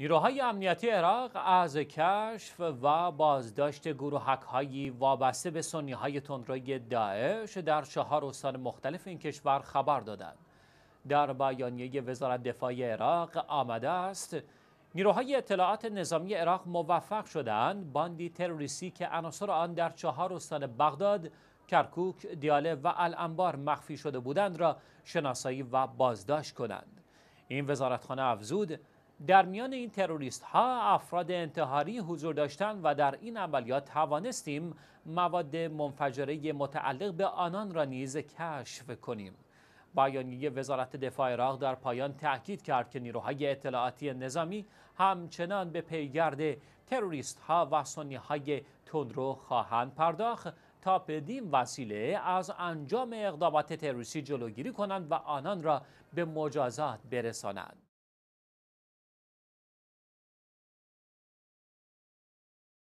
نیروهای امنیتی عراق از کشف و بازداشت گروهک هایی وابسته به سنیهای های تندروی داعش در چهار استان مختلف این کشور خبر دادند. در بیانیه وزارت دفاع عراق آمده است نیروهای اطلاعات نظامی عراق موفق شدند باندی تروریستی که عناصر آن در چهار استان بغداد، کرکوک، دیاله و الانبار مخفی شده بودند را شناسایی و بازداشت کنند. این وزارتخانه افزود در میان این تروریست ها افراد انتحاری حضور داشتند و در این عملیات توانستیم مواد منفجره متعلق به آنان را نیز کشف کنیم. بیانیه وزارت دفاع عراق در پایان تاکید کرد که نیروهای اطلاعاتی نظامی همچنان به پیگرد تروریست ها و سنی های تندرو خواهند پرداخت تا بدین وسیله از انجام اقدامات تروریستی جلوگیری کنند و آنان را به مجازات برسانند.